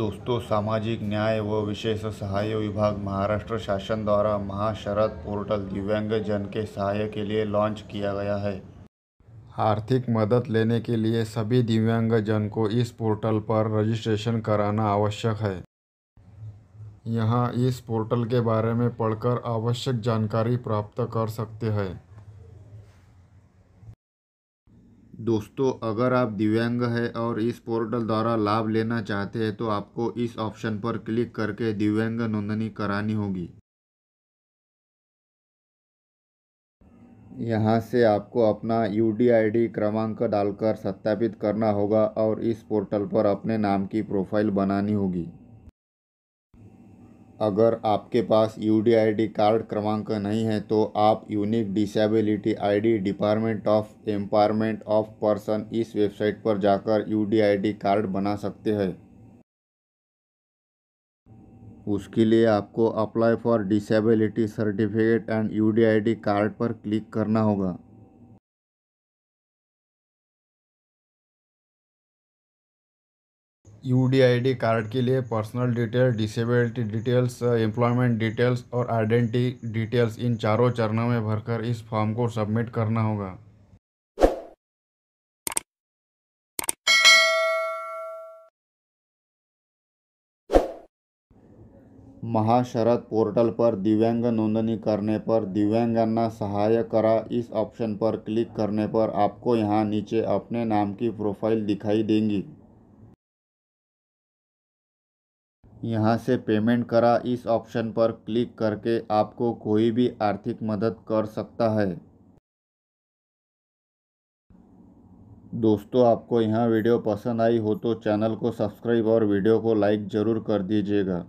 दोस्तों सामाजिक न्याय व विशेष सहाय विभाग महाराष्ट्र शासन द्वारा महाशरद पोर्टल दिव्यांग जन के सहाय के लिए लॉन्च किया गया है आर्थिक मदद लेने के लिए सभी दिव्यांग जन को इस पोर्टल पर रजिस्ट्रेशन कराना आवश्यक है यहाँ इस पोर्टल के बारे में पढ़कर आवश्यक जानकारी प्राप्त कर सकते हैं दोस्तों अगर आप दिव्यांग हैं और इस पोर्टल द्वारा लाभ लेना चाहते हैं तो आपको इस ऑप्शन पर क्लिक करके दिव्यांग नोंदनी करानी होगी यहाँ से आपको अपना यू डी क्रमांक डालकर सत्यापित करना होगा और इस पोर्टल पर अपने नाम की प्रोफाइल बनानी होगी अगर आपके पास यू डी कार्ड क्रमांक नहीं है तो आप unique disability ID department of empowerment of person इस वेबसाइट पर जाकर यू डी कार्ड बना सकते हैं उसके लिए आपको apply for disability certificate and U D card पर क्लिक करना होगा यू डी कार्ड के लिए personal detail disability details employment details और आइडेंटिटी डिटेल्स इन चारों चरणों में भरकर इस फॉर्म को सबमिट करना होगा महाशरद पोर्टल पर दिव्यांग नोंदनी करने पर दिव्यांगना सहाय करा इस ऑप्शन पर क्लिक करने पर आपको यहाँ नीचे अपने नाम की प्रोफाइल दिखाई देंगी यहाँ से पेमेंट करा इस ऑप्शन पर क्लिक करके आपको कोई भी आर्थिक मदद कर सकता है दोस्तों आपको यहाँ वीडियो पसंद आई हो तो चैनल को सब्सक्राइब और वीडियो को लाइक ज़रूर कर दीजिएगा